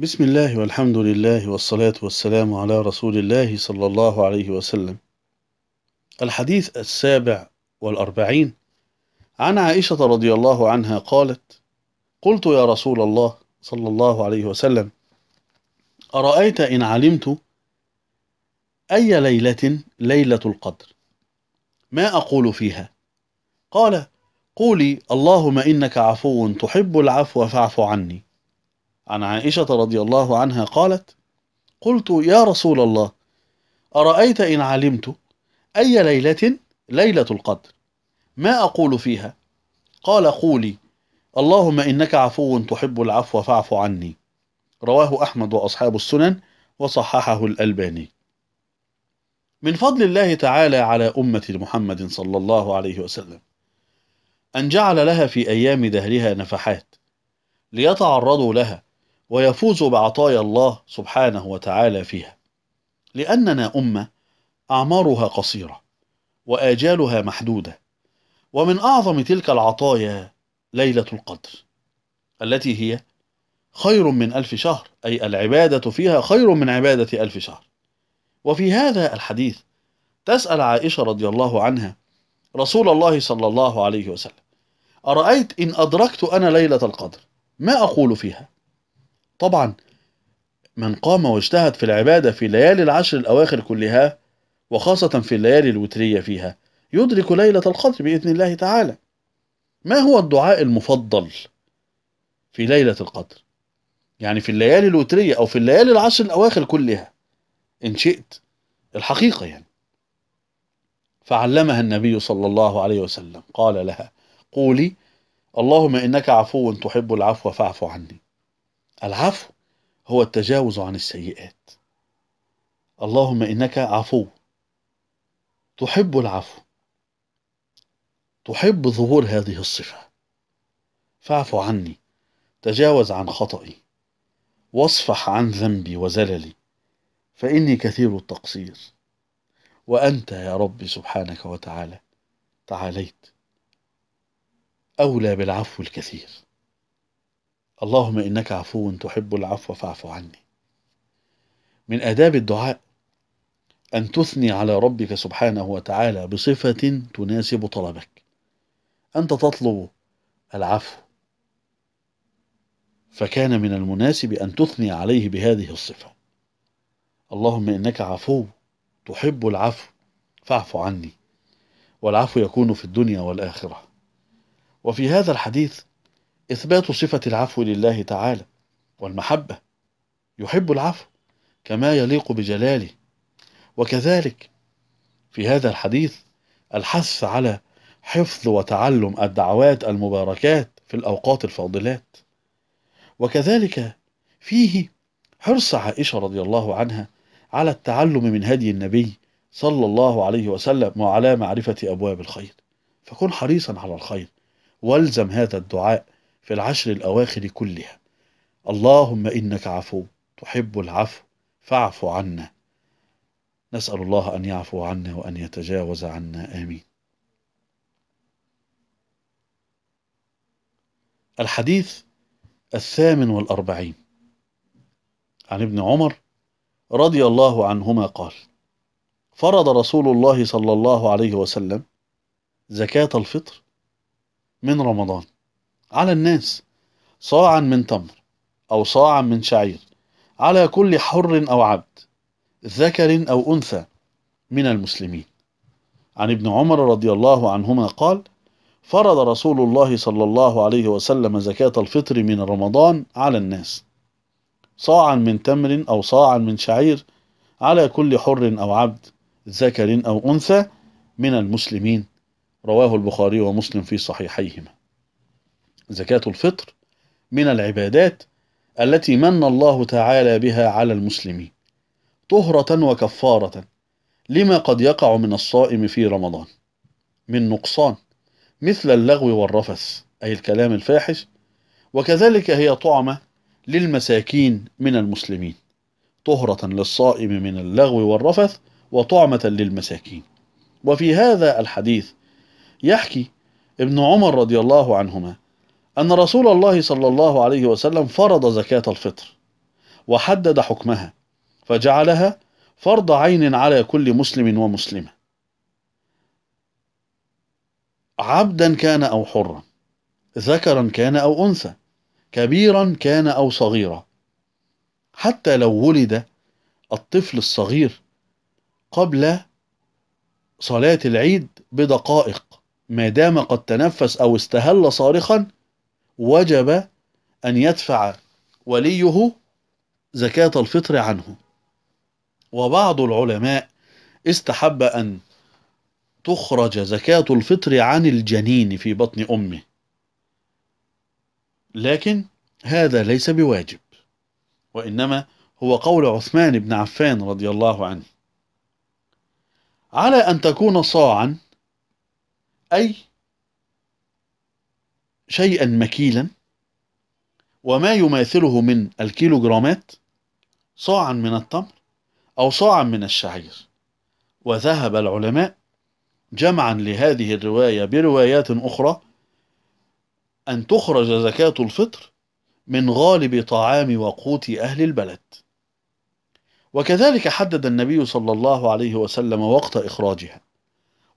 بسم الله والحمد لله والصلاة والسلام على رسول الله صلى الله عليه وسلم الحديث السابع والأربعين عن عائشة رضي الله عنها قالت قلت يا رسول الله صلى الله عليه وسلم أرأيت إن علمت أي ليلة ليلة القدر ما أقول فيها قال قولي اللهم إنك عفو تحب العفو فاعف عني عن عائشة رضي الله عنها قالت قلت يا رسول الله أرأيت إن علمت أي ليلة ليلة القدر ما أقول فيها قال قولي اللهم إنك عفو تحب العفو فاعف عني رواه أحمد وأصحاب السنن وصححه الألباني من فضل الله تعالى على أمة محمد صلى الله عليه وسلم أن جعل لها في أيام دهرها نفحات ليتعرضوا لها ويفوز بعطايا الله سبحانه وتعالى فيها لاننا امه اعمارها قصيره واجالها محدوده ومن اعظم تلك العطايا ليله القدر التي هي خير من الف شهر اي العباده فيها خير من عباده الف شهر وفي هذا الحديث تسال عائشه رضي الله عنها رسول الله صلى الله عليه وسلم ارايت ان ادركت انا ليله القدر ما اقول فيها طبعا من قام واجتهد في العبادة في ليالي العشر الأواخر كلها وخاصة في الليالي الوترية فيها يدرك ليلة القدر بإذن الله تعالى ما هو الدعاء المفضل في ليلة القدر يعني في الليالي الوترية أو في الليالي العشر الأواخر كلها إن شئت الحقيقة يعني فعلمها النبي صلى الله عليه وسلم قال لها قولي اللهم إنك عفو تحب العفو فاعف عني العفو هو التجاوز عن السيئات اللهم انك عفو تحب العفو تحب ظهور هذه الصفه فاعف عني تجاوز عن خطئي واصفح عن ذنبي وزللي فاني كثير التقصير وانت يا ربي سبحانك وتعالى تعاليت اولى بالعفو الكثير اللهم إنك عفو تحب العفو فاعف عني من آداب الدعاء أن تثني على ربك سبحانه وتعالى بصفة تناسب طلبك أنت تطلب العفو فكان من المناسب أن تثني عليه بهذه الصفة اللهم إنك عفو تحب العفو فاعف عني والعفو يكون في الدنيا والآخرة وفي هذا الحديث إثبات صفة العفو لله تعالى والمحبة يحب العفو كما يليق بجلاله وكذلك في هذا الحديث الحث على حفظ وتعلم الدعوات المباركات في الأوقات الفاضلات وكذلك فيه حرص عائشة رضي الله عنها على التعلم من هدي النبي صلى الله عليه وسلم وعلى معرفة أبواب الخير فكن حريصا على الخير والزم هذا الدعاء في العشر الأواخر كلها اللهم إنك عفو تحب العفو فاعف عنا نسأل الله أن يعفو عنا وأن يتجاوز عنا آمين الحديث الثامن والأربعين عن ابن عمر رضي الله عنهما قال فرض رسول الله صلى الله عليه وسلم زكاة الفطر من رمضان على الناس صاعا من تمر أو صاعا من شعير على كل حر أو عبد ذكر أو أنثى من المسلمين عن ابن عمر رضي الله عنهما قال فرض رسول الله صلى الله عليه وسلم زكاة الفطر من رمضان على الناس صاعا من تمر أو صاعا من شعير على كل حر أو عبد ذكر أو أنثى من المسلمين رواه البخاري ومسلم في صحيحيهما زكاة الفطر من العبادات التي من الله تعالى بها على المسلمين طهرة وكفارة لما قد يقع من الصائم في رمضان من نقصان مثل اللغو والرفث أي الكلام الفاحش وكذلك هي طعمة للمساكين من المسلمين طهرة للصائم من اللغو والرفث وطعمة للمساكين وفي هذا الحديث يحكي ابن عمر رضي الله عنهما أن رسول الله صلى الله عليه وسلم فرض زكاة الفطر وحدد حكمها فجعلها فرض عين على كل مسلم ومسلمة عبدا كان أو حرا ذكرا كان أو أنثى كبيرا كان أو صغيرا حتى لو ولد الطفل الصغير قبل صلاة العيد بدقائق ما دام قد تنفس أو استهل صارخا وجب أن يدفع وليه زكاة الفطر عنه وبعض العلماء استحب أن تخرج زكاة الفطر عن الجنين في بطن أمه لكن هذا ليس بواجب وإنما هو قول عثمان بن عفان رضي الله عنه على أن تكون صاعا أي شيئا مكيلا وما يماثله من الكيلوغرامات صاعا من التمر أو صاعا من الشعير وذهب العلماء جمعا لهذه الرواية بروايات أخرى أن تخرج زكاة الفطر من غالب طعام وقوت أهل البلد وكذلك حدد النبي صلى الله عليه وسلم وقت إخراجها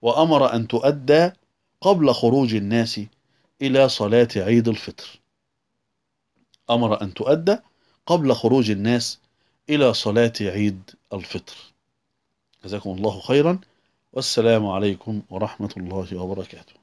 وأمر أن تؤدى قبل خروج الناس إلى صلاة عيد الفطر أمر أن تؤدى قبل خروج الناس إلى صلاة عيد الفطر جزاكم الله خيرا والسلام عليكم ورحمة الله وبركاته